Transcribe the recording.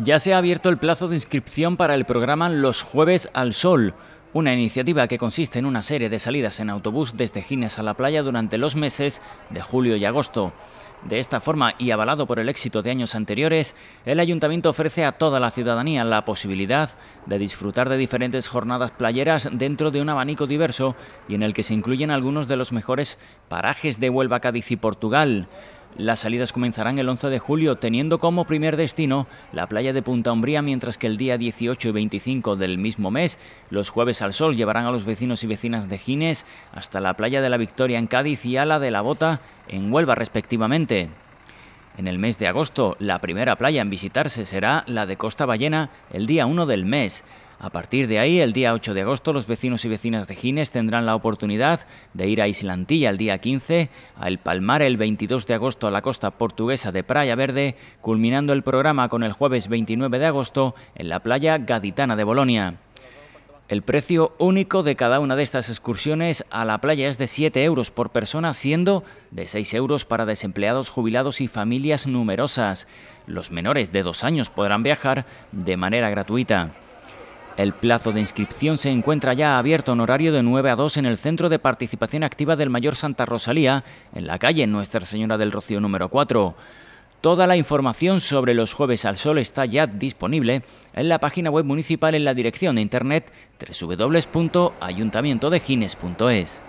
Ya se ha abierto el plazo de inscripción para el programa Los Jueves al Sol, una iniciativa que consiste en una serie de salidas en autobús desde Gines a la playa durante los meses de julio y agosto. De esta forma, y avalado por el éxito de años anteriores, el ayuntamiento ofrece a toda la ciudadanía la posibilidad de disfrutar de diferentes jornadas playeras dentro de un abanico diverso y en el que se incluyen algunos de los mejores parajes de Huelva, Cádiz y Portugal. Las salidas comenzarán el 11 de julio teniendo como primer destino la playa de Punta Umbría, mientras que el día 18 y 25 del mismo mes, los jueves al sol llevarán a los vecinos y vecinas de Gines hasta la playa de la Victoria en Cádiz y a la de la Bota en Huelva respectivamente. En el mes de agosto, la primera playa en visitarse será la de Costa Ballena el día 1 del mes. A partir de ahí, el día 8 de agosto, los vecinos y vecinas de Gines tendrán la oportunidad de ir a Islantilla el día 15, a El Palmar el 22 de agosto a la costa portuguesa de Praia Verde, culminando el programa con el jueves 29 de agosto en la playa gaditana de Bolonia. El precio único de cada una de estas excursiones a la playa es de 7 euros por persona, siendo de 6 euros para desempleados, jubilados y familias numerosas. Los menores de dos años podrán viajar de manera gratuita. El plazo de inscripción se encuentra ya abierto en horario de 9 a 2 en el Centro de Participación Activa del Mayor Santa Rosalía, en la calle Nuestra Señora del Rocío número 4. Toda la información sobre los Jueves al Sol está ya disponible en la página web municipal en la dirección de internet www.ayuntamientodegines.es.